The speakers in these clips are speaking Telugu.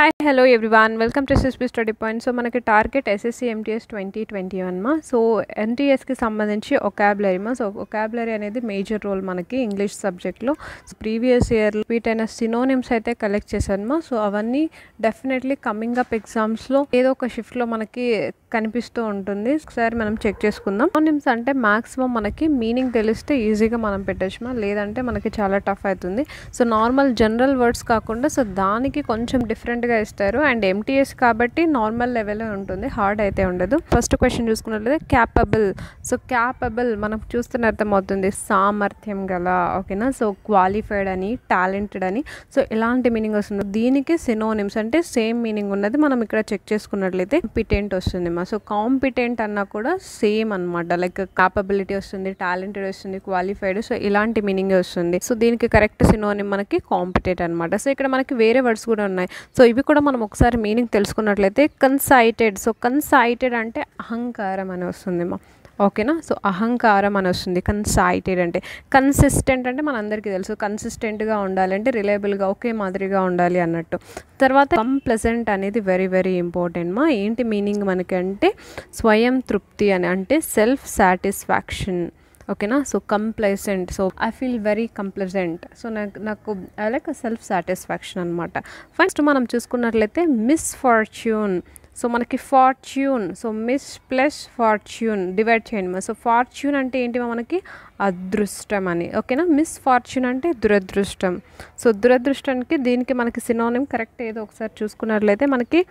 hi hello everyone welcome to CSP study point so మనకి target SSC MTS twenty twenty వన్మా సో ఎన్టీఎస్కి సంబంధించి ఒకాబులరీమా సో ఒకాబులరీ అనేది మేజర్ రోల్ మనకి ఇంగ్లీష్ సబ్జెక్ట్లో సో ప్రీవియస్ ఇయర్ వీటైన సినోనిమ్స్ అయితే కలెక్ట్ చేశానుమా సో అవన్నీ డెఫినెట్లీ కమింగ్ అప్ ఎగ్జామ్స్లో ఏదో ఒక షిఫ్ట్లో మనకి కనిపిస్తూ ఉంటుంది ఒకసారి మనం చెక్ చేసుకుందాం సినోనిమ్స్ అంటే మ్యాక్సిమం మనకి మీనింగ్ తెలిస్తే ఈజీగా మనం పెట్టచ్చుమా లేదంటే మనకి చాలా టఫ్ అవుతుంది సో నార్మల్ జనరల్ వర్డ్స్ కాకుండా సో దానికి కొంచెం డిఫరెంట్ సాఫ్ట్గా ఇస్తారు అండ్ ఎంటీఎస్ కాబట్టి నార్మల్ లెవెల్ ఉంటుంది హార్డ్ అయితే ఉండదు ఫస్ట్ క్వశ్చన్ చూసుకున్నట్లయితే క్యాపబుల్ సో క్యాపబుల్ మనం చూస్తున్న అర్థమవుతుంది సామర్థ్యం గల ఓకేనా సో క్వాలిఫైడ్ అని టాలెంటెడ్ అని సో ఎలాంటి మీనింగ్ వస్తుంది దీనికి సినోనిమ్స్ అంటే సేమ్ మీనింగ్ ఉన్నది మనం ఇక్కడ చెక్ చేసుకున్నట్లయితే పిటెంట్ వస్తుంది మా సో కాంపిటెంట్ అన్నా కూడా సేమ్ అనమాట లైక్ కాపబిలిటీ వస్తుంది టాలెంటెడ్ వస్తుంది క్వాలిఫైడ్ సో ఇలాంటి మీనింగ్ వస్తుంది సో దీనికి కరెక్ట్ సినోనిమ్ మనకి కాంపిటెంట్ అనమాట సో ఇక్కడ మనకి వేరే వర్డ్స్ కూడా ఉన్నాయి సో ఇవి అవి కూడా మనం ఒకసారి మీనింగ్ తెలుసుకున్నట్లయితే కన్సైటెడ్ సో కన్సైటెడ్ అంటే అహంకారం అని వస్తుంది మా ఓకేనా సో అహంకారం అని వస్తుంది కన్సైటెడ్ అంటే కన్సిస్టెంట్ అంటే మనందరికీ తెలుసు కన్సిస్టెంట్గా ఉండాలంటే రిలయబుల్గా ఒకే మాదిరిగా ఉండాలి అన్నట్టు తర్వాత కంప్లెజెంట్ అనేది వెరీ వెరీ ఇంపార్టెంట్ మా ఏంటి మీనింగ్ అంటే స్వయం తృప్తి అని అంటే సెల్ఫ్ సాటిస్ఫాక్షన్ ఓకేనా so complacent so I feel very complacent so నాకు నాకు లైక్ సెల్ఫ్ సాటిస్ఫాక్షన్ అనమాట ఫస్ట్ మనం చూసుకున్నట్లయితే మిస్ ఫార్చ్యూన్ సో మనకి fortune so miss plus fortune divide చేయండి సో ఫార్చ్యూన్ అంటే ఏంటి మనకి అదృష్టం అని ఓకేనా మిస్ ఫార్చ్యూన్ అంటే దురదృష్టం సో దురదృష్టానికి దీనికి మనకి సినోనిమ్ కరెక్ట్ ఏదో ఒకసారి చూసుకున్నట్లయితే మనకి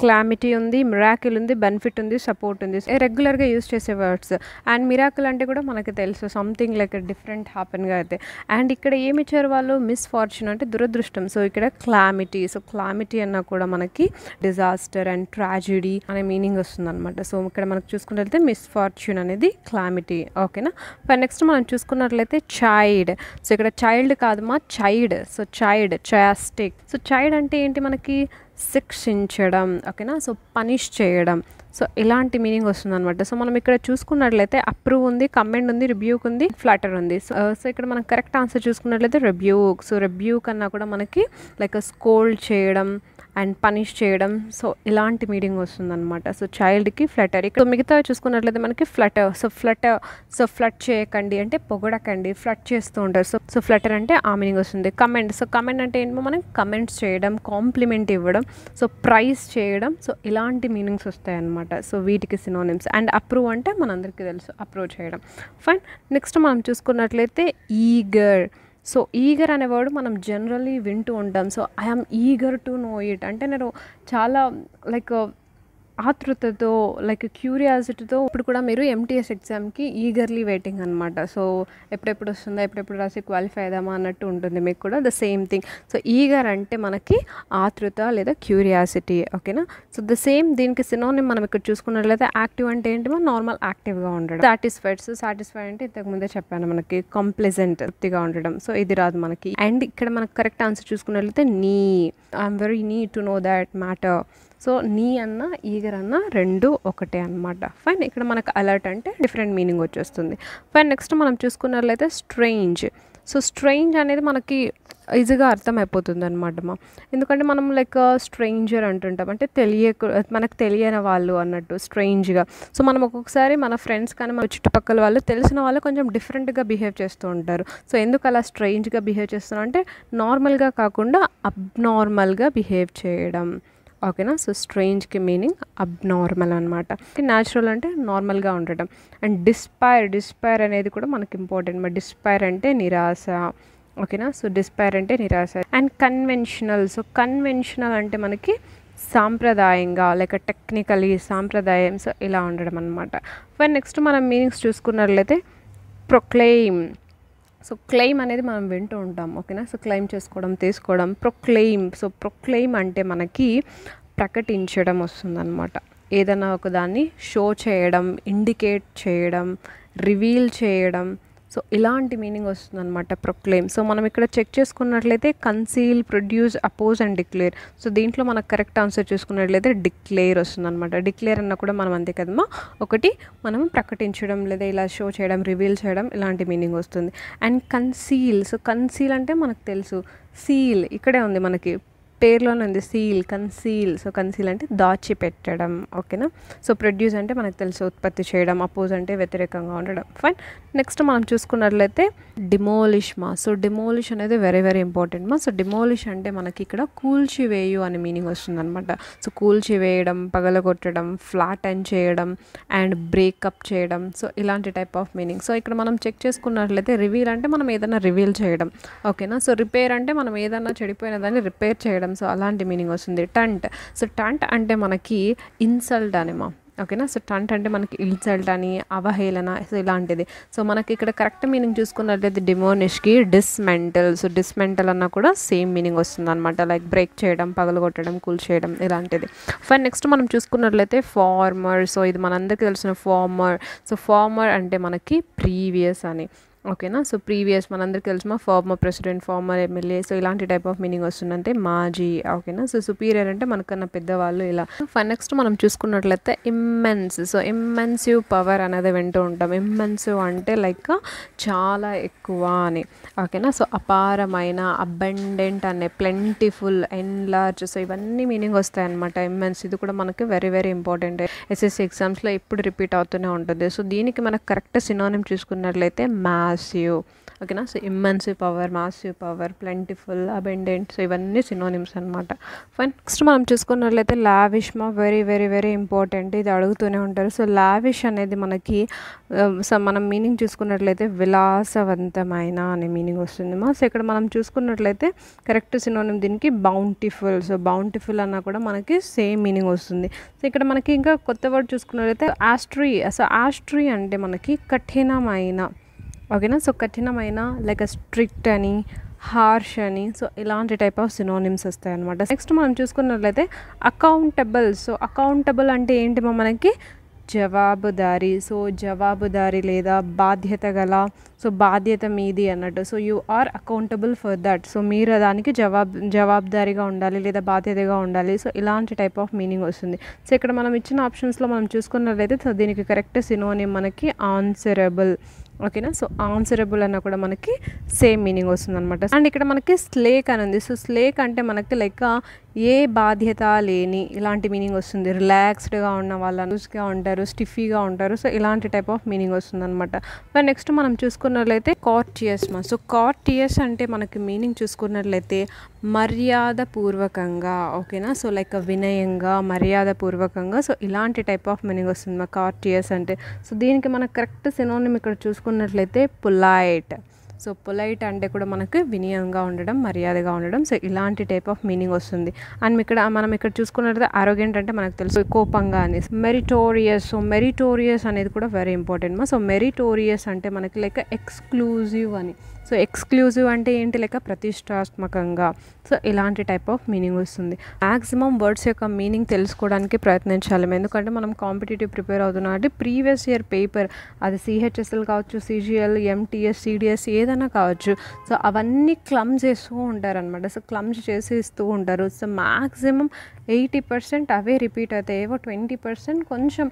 క్లామిటీ ఉంది మిరాకిల్ ఉంది బెనిఫిట్ ఉంది సపోర్ట్ ఉంది రెగ్యులర్గా యూస్ చేసే వర్డ్స్ అండ్ మిరాకిల్ అంటే కూడా మనకి తెలుసు సంథింగ్ లైక్ డిఫరెంట్ హ్యాపెన్గా అయితే అండ్ ఇక్కడ ఏమి ఇచ్చారు వాళ్ళు మిస్ఫార్చ్యూన్ అంటే దురదృష్టం సో ఇక్కడ క్లామిటీ సో క్లామిటీ అన్న కూడా మనకి డిజాస్టర్ అండ్ ట్రాజిడీ అనే మీనింగ్ వస్తుందన్నమాట సో ఇక్కడ మనకు చూసుకున్నట్లయితే మిస్ఫార్చ్యూన్ అనేది క్లామిటీ ఓకేనా నెక్స్ట్ మనం చూసుకున్నట్లయితే చైల్డ్ సో ఇక్కడ చైల్డ్ కాదు మా చైల్డ్ సో చైల్డ్ చాస్టిక్ సో చైల్డ్ అంటే ఏంటి మనకి శిక్షించడం ఓకేనా సో పనిష్ చేయడం సో ఇలాంటి మీనింగ్ వస్తుంది అనమాట సో మనం ఇక్కడ చూసుకున్నట్లయితే అప్రూవ్ ఉంది కమెంట్ ఉంది రిబ్యూక్ ఉంది ఫ్లాటర్ ఉంది సో uh, ఇక్కడ మనం కరెక్ట్ ఆన్సర్ చూసుకున్నట్లయితే రిబ్యూక్ సో రిబ్యూక్ కన్నా కూడా మనకి లైక్ స్కోల్డ్ చేయడం అండ్ పనిష్ చేయడం సో ఇలాంటి మీడింగ్ వస్తుందన్నమాట సో చైల్డ్కి ఫ్లటర్ ఇక్కడ మిగతా చూసుకున్నట్లయితే మనకి ఫ్లటర్ సో ఫ్లటర్ సో ఫ్లట్ చేయకండి అంటే పొగడకండి ఫ్లట్ చేస్తూ ఉంటారు సో సో ఫ్లటర్ అంటే ఆ మీనింగ్ వస్తుంది కమెంట్ సో కమెంట్ అంటే ఏంటో మనం కమెంట్స్ చేయడం కాంప్లిమెంట్ ఇవ్వడం సో ప్రైజ్ చేయడం సో ఇలాంటి మీనింగ్స్ వస్తాయన్నమాట అనమాట సో వీటికి సినోనిమ్స్ అండ్ అప్రూవ్ అంటే మనందరికీ తెలుసు అప్రూవ్ చేయడం ఫైన్ నెక్స్ట్ మనం చూసుకున్నట్లయితే ఈగర్ సో ఈగర్ అనే వర్డ్ మనం జనరల్లీ వింటూ ఉంటాం so I am eager to know it అంటే నేను చాలా లైక్ ఆతృతతో లైక్ క్యూరియాసిటీతో ఇప్పుడు కూడా మీరు ఎంటీఎస్ ఎగ్జామ్కి ఈగర్లీ వెయిటింగ్ అనమాట సో ఎప్పుడెప్పుడు వస్తుందా ఎప్పుడెప్పుడు రాసి క్వాలిఫై అయిదామా అన్నట్టు ఉంటుంది మీకు కూడా the same thing so eager అంటే మనకి ఆతృత లేదా క్యూరియాసిటీ ఓకేనా సో ద సేమ్ దీనికి సినోనిమ్ మనం ఇక్కడ చూసుకున్నట్లయితే యాక్టివ్ అంటే ఏంటి మనం నార్మల్ యాక్టివ్గా ఉండడం సాటిస్ఫైడ్ సో సాటిస్ఫైడ్ అంటే ఇంతకుముందే చెప్పాను మనకి కంప్లెజెంట్ తృప్తిగా ఉండడం సో ఇది రాదు మనకి అండ్ ఇక్కడ మనకు కరెక్ట్ ఆన్సర్ చూసుకున్నట్లయితే keen I am very keen to know that matter so keen అన్న ఈగర్ అన్న రెండు ఒకటే అనమాట ఫైన్ ఇక్కడ మనకు అలర్ట్ అంటే డిఫరెంట్ మీనింగ్ వచ్చేస్తుంది ఫైన్ నెక్స్ట్ మనం చూసుకున్నట్లయితే స్ట్రేంజ్ సో స్ట్రేంజ్ అనేది మనకి ఈజీగా అర్థమైపోతుంది అనమాట మా ఎందుకంటే మనం లైక్ స్ట్రేంజర్ అంటుంటాం అంటే తెలియ మనకు తెలియని వాళ్ళు అన్నట్టు స్ట్రేంజ్గా సో మనం ఒక్కొక్కసారి మన ఫ్రెండ్స్ కానీ మన చుట్టుపక్కల వాళ్ళు తెలిసిన వాళ్ళు కొంచెం డిఫరెంట్గా బిహేవ్ చేస్తూ ఉంటారు సో ఎందుకు అలా స్ట్రేంజ్గా బిహేవ్ చేస్తున్నా అంటే నార్మల్గా కాకుండా అబ్నార్మల్గా బిహేవ్ చేయడం ఓకేనా సో స్ట్రేంజ్కి మీనింగ్ అబ్నార్మల్ అనమాట న్యాచురల్ అంటే నార్మల్గా ఉండటం అండ్ డిస్పైర్ డిస్పైర్ అనేది కూడా మనకి ఇంపార్టెంట్ మరి డిస్పైర్ అంటే నిరాశ ఓకేనా సో డిస్పైర్ అంటే నిరాశ అండ్ కన్వెన్షనల్ సో కన్వెన్షనల్ అంటే మనకి సాంప్రదాయంగా లేక టెక్నికలీ సాంప్రదాయం సో ఇలా ఉండడం అనమాట ఫైన్ నెక్స్ట్ మనం మీనింగ్స్ చూసుకున్నట్లయితే ప్రొక్లెయిమ్ సో క్లెయిమ్ అనేది మనం వింటూ ఉంటాం ఓకేనా సో క్లెయిమ్ చేసుకోవడం తీసుకోవడం ప్రొక్లెయిమ్ సో ప్రొక్లెయిమ్ అంటే మనకి ప్రకటించడం వస్తుందన్నమాట ఏదైనా ఒకదాన్ని షో చేయడం ఇండికేట్ చేయడం రివీల్ చేయడం సో ఇలాంటి మీనింగ్ వస్తుందన్నమాట ప్రొక్లెయిమ్ సో మనం ఇక్కడ చెక్ చేసుకున్నట్లయితే conceal produce oppose and declare so దీంట్లో మనకు కరెక్ట్ ఆన్సర్ చూసుకున్నట్లయితే డిక్లేర్ వస్తుందన్నమాట డిక్లేర్ అన్న కూడా మనం అంతే కదమ్మా ఒకటి మనం ప్రకటించడం లేదా ఇలా షో చేయడం రివీల్ చేయడం ఇలాంటి మీనింగ్ వస్తుంది అండ్ కన్సీల్ సో కన్సీల్ అంటే మనకు తెలుసు సీల్ ఇక్కడే ఉంది మనకి పేర్లోనే ఉంది సీల్ కన్సీల్ సో కన్సీల్ అంటే దాచిపెట్టడం ఓకేనా సో ప్రొడ్యూస్ అంటే మనకు తెలుసు ఉత్పత్తి చేయడం అపోజ్ అంటే వ్యతిరేకంగా ఉండడం ఫైన్ నెక్స్ట్ మనం చూసుకున్నట్లయితే డిమోలిష్ మా సో డిమోలిష్ అనేది వెరీ వెరీ ఇంపార్టెంట్ మా సో డిమోలిష్ అంటే మనకి ఇక్కడ కూల్చివేయు అనే మీనింగ్ వస్తుందన్నమాట సో కూల్చివేయడం పగలగొట్టడం ఫ్లాట్ అండ్ చేయడం అండ్ బ్రేకప్ చేయడం సో ఇలాంటి టైప్ ఆఫ్ మీనింగ్ సో ఇక్కడ మనం చెక్ చేసుకున్నట్లయితే రివీల్ అంటే మనం ఏదైనా రివీల్ చేయడం ఓకేనా సో రిపేర్ అంటే మనం ఏదైనా చెడిపోయిన దాన్ని రిపేర్ చేయడం సో అలాంటి మీనింగ్ వస్తుంది టంట్ సో టంట్ అంటే మనకి ఇన్సల్ట్ అనేమా ఓకేనా సో టంట్ అంటే మనకి ఇన్సల్ట్ అని అవహేళన సో ఇలాంటిది సో మనకి ఇక్కడ కరెక్ట్ మీనింగ్ చూసుకున్నట్లయితే డిమోనిష్కి డిస్మెంటల్ సో డిస్మెంటల్ అన్న కూడా సేమ్ మీనింగ్ వస్తుంది అనమాట లైక్ బ్రేక్ చేయడం కొట్టడం కూల్ చేయడం ఇలాంటిది ఫైన్ నెక్స్ట్ మనం చూసుకున్నట్లయితే ఫార్మర్ సో ఇది మనందరికీ తెలిసిన ఫార్మర్ సో ఫార్మర్ అంటే మనకి ప్రీవియస్ అని ఓకేనా సో ప్రీవియస్ మనందరికీ తెలుసు మా former president former MLA so ఇలాంటి టైప్ ఆఫ్ మీనింగ్ వస్తుందంటే మాజీ ఓకేనా సో సుపీరియర్ అంటే మనకన్నా పెద్దవాళ్ళు ఇలా నెక్స్ట్ మనం చూసుకున్నట్లయితే ఇమ్మెన్స్ సో ఇమ్మెన్సివ్ పవర్ అనేది వింటూ ఉంటాం ఇమ్మెన్సివ్ అంటే లైక్ చాలా ఎక్కువ అని ఓకేనా సో అపారమైన అబెండెంట్ అనే ప్లెంటిఫుల్ ఎన్లార్జ్ సో ఇవన్నీ మీనింగ్ వస్తాయి అనమాట ఇమ్మెన్స్ ఇది కూడా మనకి వెరీ వెరీ ఇంపార్టెంట్ ఎస్ఎస్సి ఎగ్జామ్స్లో ఎప్పుడు రిపీట్ అవుతూనే ఉంటుంది సో దీనికి మనకు కరెక్ట్ సినోనిమ్ చూసుకున్నట్లయితే మ్యాథ్ మాస్యూ ఓకేనా so immensive power massive power plentiful abundant so ఇవన్నీ సినోనిమ్స్ అనమాట ఫైన్ నెక్స్ట్ మనం చూసుకున్నట్లయితే లావిష్ మా వెరీ వెరీ వెరీ ఇంపార్టెంట్ ఇది అడుగుతూనే ఉంటారు సో లావిష్ అనేది మనకి um, మనం మీనింగ్ చూసుకున్నట్లయితే విలాసవంతమైన అనే మీనింగ్ వస్తుంది మా సో ఇక్కడ మనం చూసుకున్నట్లయితే కరెక్ట్ సినోనిమ్ దీనికి బౌంటిఫుల్ సో బౌంటిఫుల్ అన్న కూడా మనకి సేమ్ మీనింగ్ వస్తుంది సో ఇక్కడ మనకి ఇంకా కొత్త వర్డ్ చూసుకున్నట్లయితే ఆస్ట్రీ సో ఆస్ట్రీ అంటే మనకి కఠినమైన ఓకేనా సో కఠినమైన లైక్ స్ట్రిక్ట్ అని హార్ష్ అని సో ఇలాంటి టైప్ ఆఫ్ సినోనిమ్స్ వస్తాయి అనమాట నెక్స్ట్ మనం చూసుకున్నట్లయితే అకౌంటబుల్ సో అకౌంటబుల్ అంటే ఏంటి మనకి జవాబుదారి సో జవాబుదారి లేదా బాధ్యత గల సో బాధ్యత మీది అన్నట్టు so you are accountable for that so మీరు దానికి జవాబ్ జవాబుదారిగా ఉండాలి లేదా బాధ్యతగా ఉండాలి సో ఇలాంటి టైప్ ఆఫ్ మీనింగ్ వస్తుంది సో ఇక్కడ మనం ఇచ్చిన ఆప్షన్స్లో మనం చూసుకున్నట్లయితే సో దీనికి కరెక్ట్ సినోనిమ్ మనకి ఆన్సరబుల్ ఓకేనా సో ఆన్సరబుల్ అన్న కూడా మనకి సేమ్ మీనింగ్ వస్తుంది అనమాట అండ్ ఇక్కడ మనకి స్లేక్ అని ఉంది సో స్లేక్ అంటే మనకి లైక్ ఏ బాధ్యత లేని ఇలాంటి మీనింగ్ వస్తుంది రిలాక్స్డ్గా ఉన్న వాళ్ళు లూజ్గా ఉంటారు స్టిఫీగా ఉంటారు సో ఇలాంటి టైప్ ఆఫ్ మీనింగ్ వస్తుంది అనమాట నెక్స్ట్ మనం చూసుకున్నట్లయితే కార్టియస్ మా సో కార్టియస్ అంటే మనకి మీనింగ్ చూసుకున్నట్లయితే మర్యాద పూర్వకంగా ఓకేనా సో లైక్ వినయంగా మర్యాద పూర్వకంగా సో ఇలాంటి టైప్ ఆఫ్ మీనింగ్ వస్తుంది మా కార్టియస్ అంటే సో దీనికి మనకు కరెక్ట్ సినోనిమ్ ఇక్కడ చూసుకున్నట్లయితే పులాయిట్ సో పొలైట్ అంటే కూడా మనకు వినయంగా ఉండడం మర్యాదగా ఉండడం సో ఇలాంటి టైప్ ఆఫ్ మీనింగ్ వస్తుంది అండ్ ఇక్కడ మనం ఇక్కడ చూసుకున్నట్లయితే ఆరోగ్యంట్ అంటే మనకు తెలుసు కోపంగా అనేసి మెరిటోరియస్ సో మెరిటోరియస్ అనేది కూడా వెరీ ఇంపార్టెంట్ మా సో మెరిటోరియస్ అంటే మనకి లైక్ ఎక్స్క్లూజివ్ అని సో ఎక్స్క్లూజివ్ అంటే ఏంటి లేక ప్రతిష్టాత్మకంగా సో ఇలాంటి టైప్ ఆఫ్ మీనింగ్ వస్తుంది మ్యాక్సిమం వర్డ్స్ యొక్క మీనింగ్ తెలుసుకోవడానికి ప్రయత్నించాలి ఎందుకంటే మనం కాంపిటేటివ్ ప్రిపేర్ అవుతున్నాం అంటే ప్రీవియస్ ఇయర్ పేపర్ అది సిహెచ్ఎస్ఎల్ కావచ్చు సిజిఎల్ ఎంటీఎస్ సిడిఎస్ ఏదైనా కావచ్చు సో అవన్నీ క్లమ్ చేస్తూ ఉంటారు అనమాట సో క్లమ్స్ చేసేస్తూ ఉంటారు సో మ్యాక్సిమం ఎయిటీ పర్సెంట్ అవే రిపీట్ అవుతాయి ఏవో ట్వంటీ పర్సెంట్ కొంచెం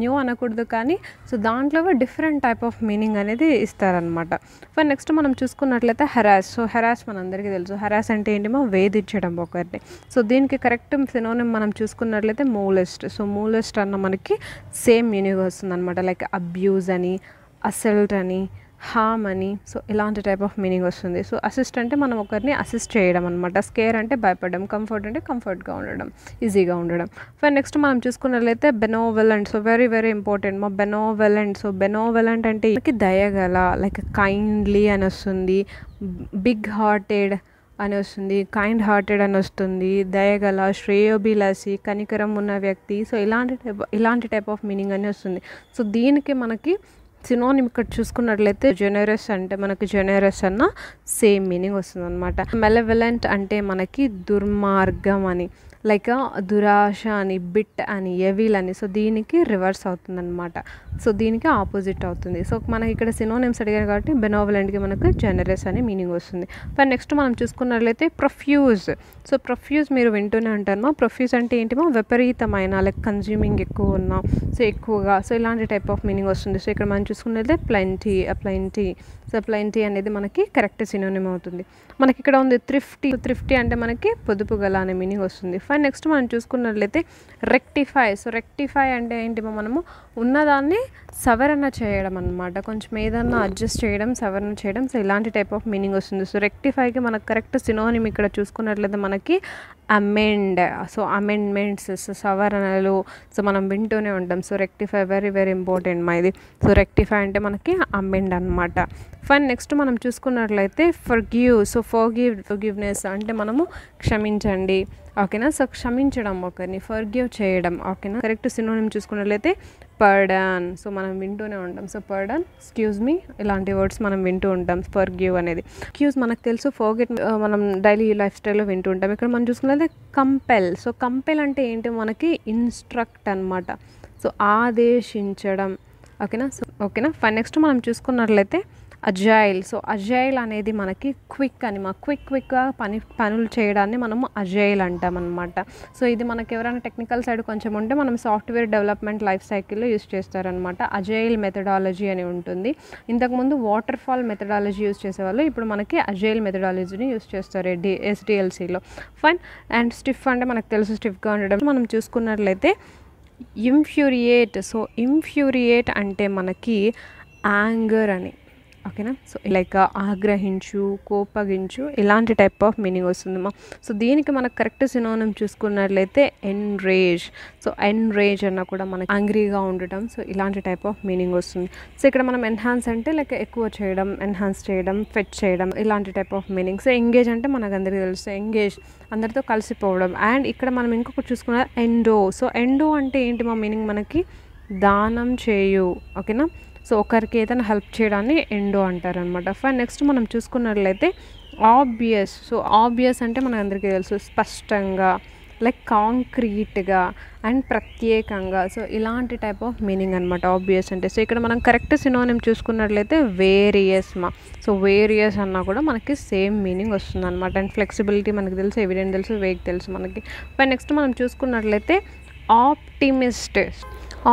న్యూ అనకూడదు కానీ సో దాంట్లో డిఫరెంట్ టైప్ ఆఫ్ మీనింగ్ అనేది ఇస్తారనమాట ఫర్ నెక్స్ట్ మనం చూసుకున్నట్లయితే హెరాస్ సో హెరాస్ మనందరికీ తెలుసు హెరాస్ అంటే ఏంటి మా వేధించడం ఒకరిని సో దీనికి కరెక్ట్ సినోనిమ్ మనం చూసుకున్నట్లయితే మూలెస్ట్ సో మూలెస్ట్ అన్న మనకి సేమ్ మీనింగ్ వస్తుంది అనమాట లైక్ అబ్యూజ్ అని అసల్ట్ అని హామ్ అని సో ఇలాంటి టైప్ ఆఫ్ మీనింగ్ వస్తుంది సో అసిస్ట్ అంటే మనం ఒకరిని అసిస్ట్ చేయడం అనమాట స్కేర్ అంటే భయపడడం కంఫర్ట్ అంటే కంఫర్ట్గా ఉండడం ఈజీగా ఉండడం ఫర్ నెక్స్ట్ మనం చూసుకున్నట్లయితే benevolent so very very important మా బెనోవెలెంట్ సో బెనోవెలెంట్ అంటే మనకి దయగల లైక్ కైండ్లీ అని వస్తుంది బిగ్ హార్టెడ్ అని వస్తుంది కైండ్ హార్టెడ్ అని వస్తుంది దయగల శ్రేయోభిలాసి కనికరం ఉన్న వ్యక్తి సో ఇలాంటి టైప్ ఇలాంటి టైప్ ఆఫ్ మీనింగ్ అని వస్తుంది సో దీనికి మనకి సినోనిమ్ ఇక్కడ చూసుకున్నట్లయితే జెనరస్ అంటే మనకి జెనరస్ అన్న సేమ్ మీనింగ్ వస్తుంది అనమాట మెలవెలెంట్ అంటే మనకి దుర్మార్గం అని లైక్ దురాశ అని బిట్ అని ఎవిల్ అని సో దీనికి రివర్స్ అవుతుందన్నమాట సో దీనికి ఆపోజిట్ అవుతుంది సో మనకి ఇక్కడ సినోనిమ్స్ అడిగారు కాబట్టి బెనోవలెంట్కి మనకు జనరస్ అని మీనింగ్ వస్తుంది ఫర్ నెక్స్ట్ మనం చూసుకున్నట్లయితే ప్రొఫ్యూజ్ సో ప్రొఫ్యూజ్ మీరు వింటూనే ఉంటారు ప్రొఫ్యూజ్ అంటే ఏంటిమో విపరీతమైన లైక్ కన్జ్యూమింగ్ ఎక్కువ ఉన్నాం సో ఎక్కువగా సో ఇలాంటి టైప్ ఆఫ్ మీనింగ్ వస్తుంది సో ఇక్కడ మనం చూసుకున్నట్లయితే ప్లైంటీ అప్లైంటీ సో ప్లైంటీ అనేది మనకి కరెక్ట్ సినోనిమ్ అవుతుంది మనకి ఇక్కడ ఉంది త్రిఫ్టీ త్రిఫ్టీ అంటే మనకి పొదుపు గల అనే మీనింగ్ వస్తుంది రెక్టిఫై నెక్స్ట్ మనం చూసుకున్నట్లయితే రెక్టిఫై సో రెక్టిఫై అంటే ఏంటి మనము ఉన్నదాన్ని సవరణ చేయడం అనమాట కొంచెం ఏదన్నా అడ్జస్ట్ చేయడం సవరణ చేయడం సో ఇలాంటి టైప్ ఆఫ్ మీనింగ్ వస్తుంది సో రెక్టిఫైకి మనకు కరెక్ట్ సినోనిమ్ ఇక్కడ చూసుకున్నట్లయితే మనకి అమెండ్ సో అమెండ్మెంట్స్ సో సవరణలు సో మనం వింటూనే ఉంటాం so rectify very very important మా ఇది సో రెక్టిఫై అంటే మనకి అమెండ్ అనమాట ఫైన్ నెక్స్ట్ మనం చూసుకున్నట్లయితే forgive so forgive giveness అంటే మనము క్షమించండి ఓకేనా సో క్షమించడం ఒకరిని ఫర్ గివ్ చేయడం ఓకేనా కరెక్ట్ సినోనిమ్ చూసుకున్నట్లయితే పర్డన్ సో మనం వింటూనే ఉంటాం సో పర్డన్ ఎక్స్క్యూజ్ మీ ఇలాంటి వర్డ్స్ మనం వింటూ ఉంటాం ఫర్ గివ్ అనేది ఎక్స్క్యూజ్ మనకు తెలుసు ఫోగెట్ మనం డైలీ లైఫ్ స్టైల్లో వింటూ ఉంటాం ఇక్కడ మనం చూసుకున్నట్లయితే కంపెల్ సో కంపెల్ అంటే ఏంటి మనకి ఇన్స్ట్రక్ట్ అనమాట సో ఆదేశించడం ఓకేనా సో ఓకేనా ఫైన్ నెక్స్ట్ మనం చూసుకున్నట్లయితే అజైల్ సో అజైల్ అనేది మనకి క్విక్ అని మా క్విక్ క్విక్గా పని పనులు చేయడాన్ని మనము అజైల్ అంటాం అనమాట సో ఇది మనకి ఎవరైనా టెక్నికల్ సైడ్ కొంచెం ఉంటే మనం సాఫ్ట్వేర్ డెవలప్మెంట్ లైఫ్ సైకిల్లో యూస్ చేస్తారనమాట అజైల్ మెథడాలజీ అని ఉంటుంది ఇంతకుముందు వాటర్ ఫాల్ మెథడాలజీ యూస్ చేసేవాళ్ళు ఇప్పుడు మనకి అజైల్ మెథడాలజీని యూస్ చేస్తారు డి ఎస్డిఎల్సీలో ఫైన్ అండ్ స్టిఫ్ అంటే మనకు తెలుసు స్టిఫ్గా ఉండడం మనం చూసుకున్నట్లయితే ఇంఫ్యూరియేట్ సో ఇంఫ్యూరియేట్ అంటే మనకి యాంగర్ అని ఓకేనా సో లైక్ ఆగ్రహించు కోపగించు ఇలాంటి టైప్ ఆఫ్ మీనింగ్ వస్తుందమ్మా సో దీనికి మనకు కరెక్ట్ సినోనం చూసుకున్నట్లయితే ఎన్రేజ్ సో ఎన్రేజ్ అన్న కూడా మనకి యాంగ్రీగా ఉండటం సో ఇలాంటి టైప్ ఆఫ్ మీనింగ్ వస్తుంది సో ఇక్కడ మనం ఎన్హాన్స్ అంటే లైక్ ఎక్కువ చేయడం ఎన్హాన్స్ చేయడం ఫెట్ చేయడం ఇలాంటి type of meaning so engage అంటే మనకు అందరికీ తెలుసు ఎంగేజ్ అందరితో కలిసిపోవడం అండ్ ఇక్కడ మనం ఇంకొకటి చూసుకున్న ఎండో సో ఎండో అంటే ఏంటి మా మీనింగ్ మనకి దానం చేయు ఓకేనా సో ఒకరికి ఏదైనా హెల్ప్ చేయడాన్ని ఎండో అంటారనమాట ఫైన్ నెక్స్ట్ మనం చూసుకున్నట్లయితే ఆబ్వియస్ సో ఆబ్వియస్ అంటే అందరికీ తెలుసు స్పష్టంగా లైక్ కాంక్రీట్గా అండ్ ప్రత్యేకంగా సో ఇలాంటి టైప్ ఆఫ్ మీనింగ్ అనమాట ఆబ్వియస్ అంటే సో ఇక్కడ మనం కరెక్ట్ సినోనిమ్ చూసుకున్నట్లయితే వేరియస్ మా సో వేరియస్ అన్నా కూడా మనకి సేమ్ మీనింగ్ వస్తుంది అనమాట అండ్ ఫ్లెక్సిబిలిటీ మనకి తెలుసు ఎవిడెంట్ తెలుసు వేగ్ తెలుసు మనకి నెక్స్ట్ మనం చూసుకున్నట్లయితే ఆప్టిమిస్ట్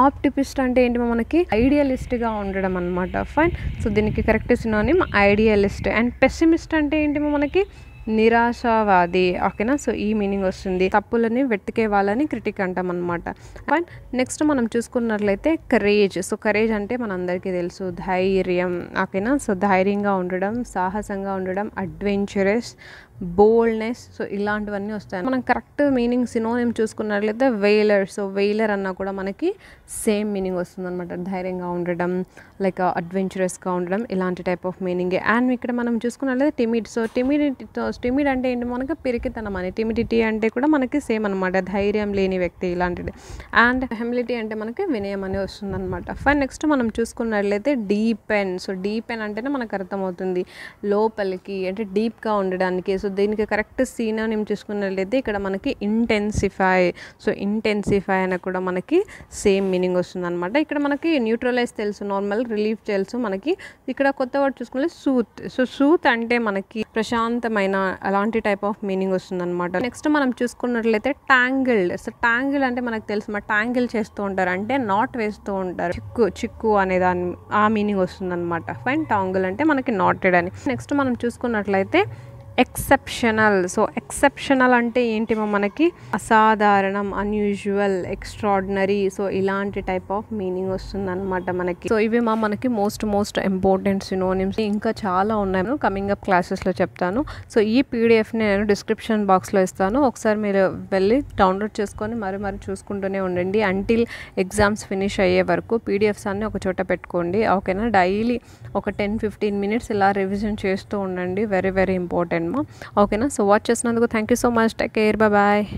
ఆప్టిపిస్ట్ అంటే ఏంటి మనకి ఐడియలిస్ట్గా ఉండడం అనమాట ఫైన్ సో దీనికి correct synonym idealist and pessimist అంటే ఏంటి మనకి నిరాశావాది ఓకేనా సో ఈ మీనింగ్ వస్తుంది తప్పులని వెతికే వాళ్ళని క్రిటిక్ అంటాం అనమాట అండ్ నెక్స్ట్ మనం చూసుకున్నట్లయితే కరేజ్ సో కరేజ్ అంటే మనందరికీ తెలుసు ధైర్యం ఓకేనా సో ధైర్యంగా ఉండడం సాహసంగా ఉండడం అడ్వెంచరస్ బోల్డ్నెస్ సో ఇలాంటివన్నీ వస్తాయి మనం కరెక్ట్ మీనింగ్ సినోనియం చూసుకున్నట్లయితే వెయిలర్ సో వెయిలర్ అన్నా కూడా మనకి సేమ్ మీనింగ్ వస్తుందన్నమాట ధైర్యంగా ఉండడం లైక్ అడ్వెంచరస్గా ఉండడం ఇలాంటి టైప్ ఆఫ్ మీనింగ్ అండ్ ఇక్కడ మనం చూసుకున్నట్లయితే టిమిడ్ సో టిమిడిటీ టిమిడ్ అంటే ఏంటి మనకి పిరికితనం అని టిమిడిటీ అంటే కూడా మనకి సేమ్ అనమాట ధైర్యం లేని వ్యక్తి ఇలాంటిది అండ్ హెమిలిటీ అంటే మనకి వినయం అని అనమాట ఫైన్ నెక్స్ట్ మనం చూసుకున్నట్లయితే deepen so deepen అంటేనే మనకు అర్థమవుతుంది లోపలికి అంటే డీప్గా ఉండడానికి సో దీనికి కరెక్ట్ సీనానిమ్ చూసుకున్నట్లయితే ఇక్కడ మనకి ఇంటెన్సిఫై సో ఇంటెన్సిఫై అని కూడా మనకి సేమ్ మీనింగ్ వస్తుంది అనమాట ఇక్కడ మనకి న్యూట్రలైజ్ తెలుసు నార్మల్ రిలీఫ్ తెలుసు మనకి ఇక్కడ కొత్త వర్డ్ చూసుకుంటే సూత్ సో సూత్ అంటే మనకి ప్రశాంతమైన అలాంటి టైప్ ఆఫ్ మీనింగ్ వస్తుందన్నమాట నెక్స్ట్ మనం చూసుకున్నట్లయితే ట్యాంగిల్డ్ సో ట్యాంగిల్ అంటే మనకు తెలుసు మా ట్యాంగిల్ చేస్తూ ఉంటారు అంటే నాట్ వేస్తూ ఉంటారు చిక్కు చిక్కు అనే దాని ఆ మీనింగ్ వస్తుందన్నమాట ఫైన్ టాంగిల్ అంటే మనకి నాటెడ్ అని నెక్స్ట్ మనం చూసుకున్నట్లయితే ఎక్సెప్షనల్ సో ఎక్సెప్షనల్ అంటే మా మనకి అసాధారణం అన్యూజువల్ ఎక్స్ట్రాడినరీ సో ఇలాంటి టైప్ ఆఫ్ మీనింగ్ వస్తుందన్నమాట మనకి సో ఇవి మా మనకి మోస్ట్ మోస్ట్ ఇంపార్టెంట్ సినోనిమ్స్ ఇంకా చాలా ఉన్నాయి కమింగ్ అప్ క్లాసెస్లో చెప్తాను సో ఈ పీడిఎఫ్ని నేను డిస్క్రిప్షన్ బాక్స్లో ఇస్తాను ఒకసారి మీరు వెళ్ళి డౌన్లోడ్ చేసుకొని మరి మరి చూసుకుంటూనే ఉండండి అంటిల్ ఎగ్జామ్స్ ఫినిష్ అయ్యే వరకు పీడిఎఫ్స్ అన్ని ఒక చోట పెట్టుకోండి ఓకేనా డైలీ ఒక టెన్ ఫిఫ్టీన్ మినిట్స్ ఇలా రివిజన్ చేస్తూ ఉండండి వెరీ వెరీ ఇంపార్టెంట్ ఫ్రెండ్ ఓకేనా సో వాచ్ చేసినందుకు thank you so much take care bye